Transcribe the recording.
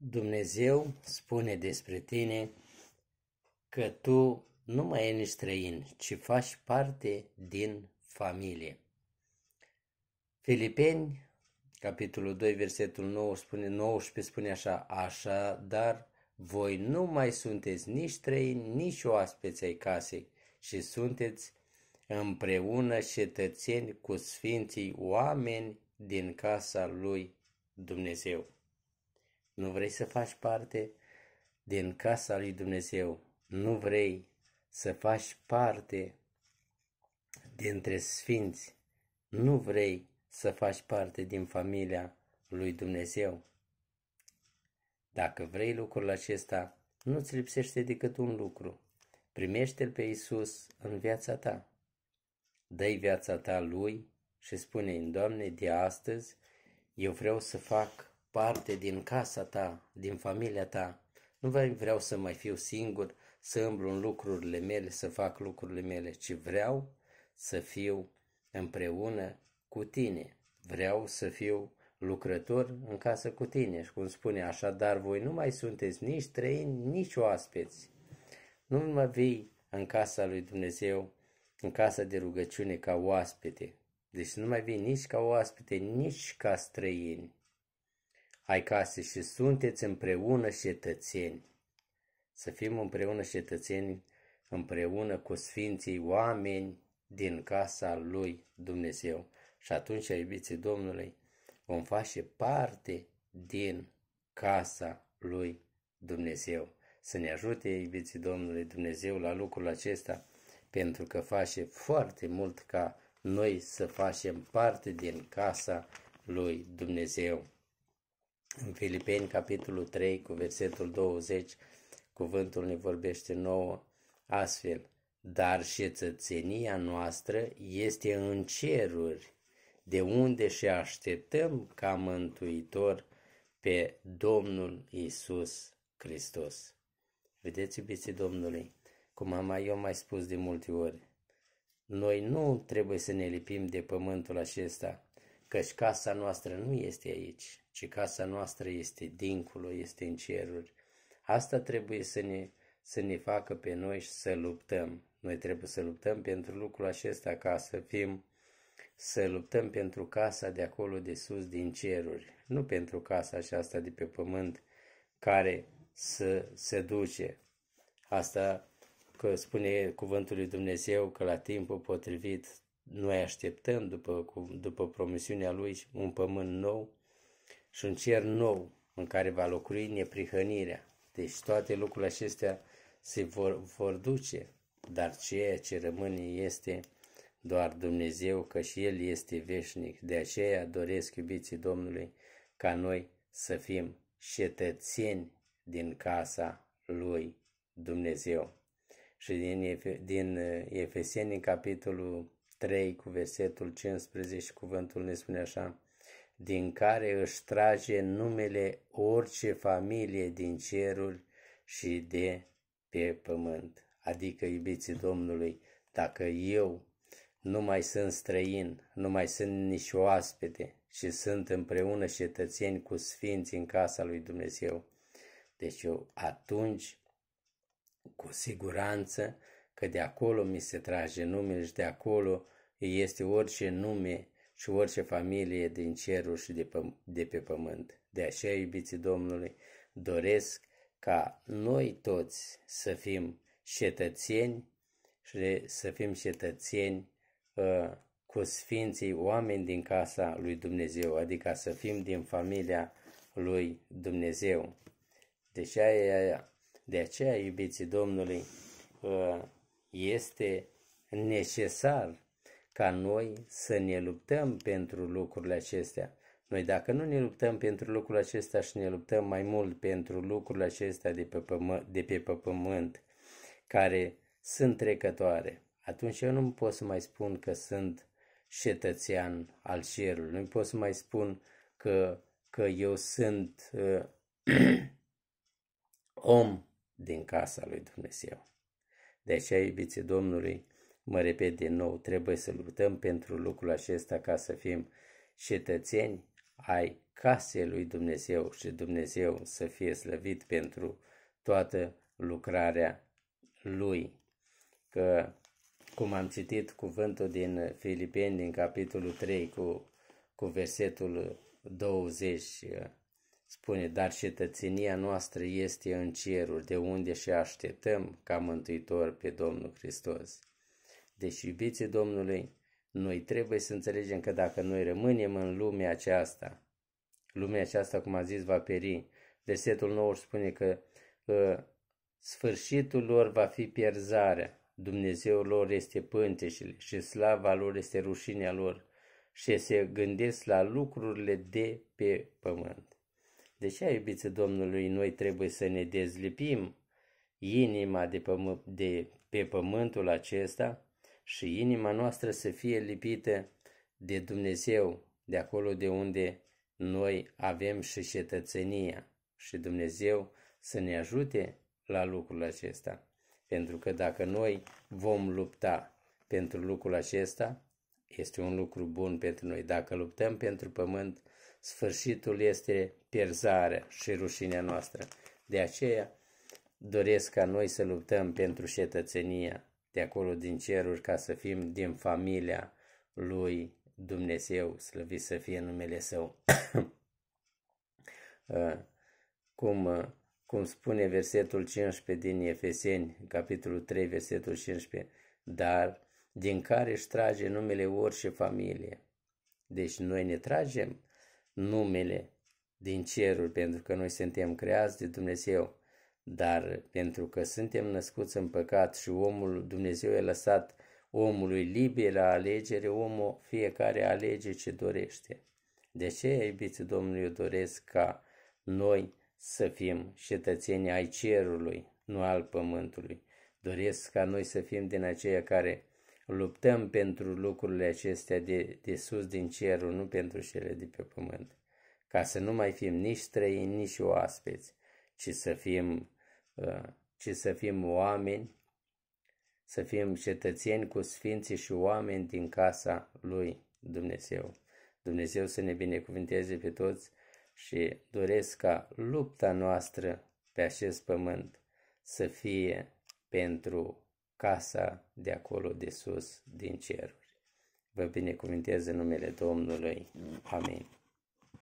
Dumnezeu spune despre tine că tu nu mai ești străin, ci faci parte din familie. Filipeni, capitolul 2, versetul 9 spune, 19 spune așa, așa, dar voi nu mai sunteți nici străini, nici oaspeți ai casei, și sunteți împreună cetățeni cu sfinții oameni din casa lui Dumnezeu nu vrei să faci parte din casa lui Dumnezeu, nu vrei să faci parte dintre sfinți, nu vrei să faci parte din familia lui Dumnezeu. Dacă vrei lucrul acesta, nu-ți lipsește decât un lucru. Primește-L pe Isus în viața ta. Dă-i viața ta Lui și spune-i, Doamne, de astăzi eu vreau să fac parte din casa ta, din familia ta. Nu vreau să mai fiu singur, să îmblu în lucrurile mele, să fac lucrurile mele, ci vreau să fiu împreună cu tine. Vreau să fiu lucrător în casă cu tine. Și cum spune, Dar voi nu mai sunteți nici străini, nici oaspeți. Nu mă vii în casa lui Dumnezeu, în casa de rugăciune ca oaspete. Deci nu mai vii nici ca oaspete, nici ca străini ai case și sunteți împreună cetățeni. Să fim împreună cetățeni, împreună cu sfinții oameni din casa lui Dumnezeu. Și atunci, iubiții Domnului, vom face parte din casa lui Dumnezeu. Să ne ajute, iubiții Domnului Dumnezeu, la lucrul acesta, pentru că face foarte mult ca noi să facem parte din casa lui Dumnezeu. În Filipeni, capitolul 3, cu versetul 20, cuvântul ne vorbește nouă astfel. Dar cetățenia noastră este în ceruri, de unde și așteptăm ca mântuitor pe Domnul Isus Hristos. Vedeți, iubiții Domnului, cum am mai, eu mai spus de multe ori, noi nu trebuie să ne lipim de pământul acesta, căci casa noastră nu este aici ci casa noastră este dincolo, este în ceruri. Asta trebuie să ne, să ne facă pe noi și să luptăm. Noi trebuie să luptăm pentru lucrul acesta ca să fim, să luptăm pentru casa de acolo de sus din ceruri, nu pentru casa aceasta de pe pământ care să se duce. Asta că spune cuvântul lui Dumnezeu că la timpul potrivit noi așteptăm după, după promisiunea lui un pământ nou și un cer nou în care va locui neprihănirea. Deci toate lucrurile acestea se vor, vor duce, dar ceea ce rămâne este doar Dumnezeu, că și El este veșnic. De aceea doresc, iubiții Domnului, ca noi să fim cetățeni din casa Lui Dumnezeu. Și din, din uh, Efeseni, capitolul 3, cu versetul 15, cuvântul ne spune așa, din care își trage numele orice familie din cerul și de pe pământ. Adică, iubiții Domnului, dacă eu nu mai sunt străin, nu mai sunt nici oaspete, și sunt împreună cetățeni cu sfinți în casa lui Dumnezeu. Deci eu atunci, cu siguranță, că de acolo mi se trage numele și de acolo este orice nume și orice familie din cerul și de pe, de pe pământ. De aceea, iubiții Domnului, doresc ca noi toți să fim cetățeni și să fim cetățeni uh, cu sfinții oameni din casa lui Dumnezeu, adică să fim din familia lui Dumnezeu. De aceea, de aceea, iubiții Domnului, uh, este necesar ca noi să ne luptăm pentru lucrurile acestea. Noi dacă nu ne luptăm pentru lucrurile acestea și ne luptăm mai mult pentru lucrurile acestea de pe, pământ, de pe, pe pământ, care sunt trecătoare, atunci eu nu pot să mai spun că sunt cetățean al cerului, nu pot să mai spun că, că eu sunt uh, om din casa lui Dumnezeu. De aceea, iubiții Domnului, Mă repet din nou, trebuie să luptăm pentru lucrul acesta ca să fim cetățeni ai casei lui Dumnezeu și Dumnezeu să fie slăvit pentru toată lucrarea lui. Că, cum am citit cuvântul din Filipeni, din capitolul 3, cu, cu versetul 20, spune, dar cetățenia noastră este în ceruri, de unde și așteptăm ca mântuitor pe Domnul Hristos deci, iubiții Domnului, noi trebuie să înțelegem că dacă noi rămânem în lumea aceasta, lumea aceasta, cum a zis, va peri. Versetul 9 spune că uh, sfârșitul lor va fi pierzarea, Dumnezeul lor este pânteșile și slava lor este rușinea lor și se gândesc la lucrurile de pe pământ. Deci, ce, iubiții Domnului, noi trebuie să ne dezlipim inima de, pământ, de pe pământul acesta – și inima noastră să fie lipită de Dumnezeu, de acolo de unde noi avem și cetățenia și Dumnezeu să ne ajute la lucrul acesta. Pentru că dacă noi vom lupta pentru lucrul acesta, este un lucru bun pentru noi. Dacă luptăm pentru pământ, sfârșitul este pierzarea și rușinea noastră. De aceea doresc ca noi să luptăm pentru cetățenia de acolo din ceruri ca să fim din familia lui Dumnezeu, slăvit să fie numele Său. Uh, cum, uh, cum spune versetul 15 din Efeseni, capitolul 3, versetul 15, dar din care își trage numele orice familie. Deci noi ne tragem numele din ceruri, pentru că noi suntem creați de Dumnezeu dar pentru că suntem născuți în păcat și omul, Dumnezeu a lăsat omului liberă alegere, omul fiecare alege ce dorește. De ce, iubiți Domnului, eu doresc ca noi să fim cetățenii ai cerului, nu al pământului. Doresc ca noi să fim din aceia care luptăm pentru lucrurile acestea de, de sus din cerul, nu pentru cele de pe pământ. Ca să nu mai fim nici străini, nici oaspeți, ci să fim Uh, ci să fim oameni, să fim cetățeni cu sfinții și oameni din casa lui Dumnezeu. Dumnezeu să ne binecuvinteze pe toți și doresc ca lupta noastră pe acest pământ să fie pentru casa de acolo de sus din ceruri. Vă binecuvintez în numele Domnului. Amin.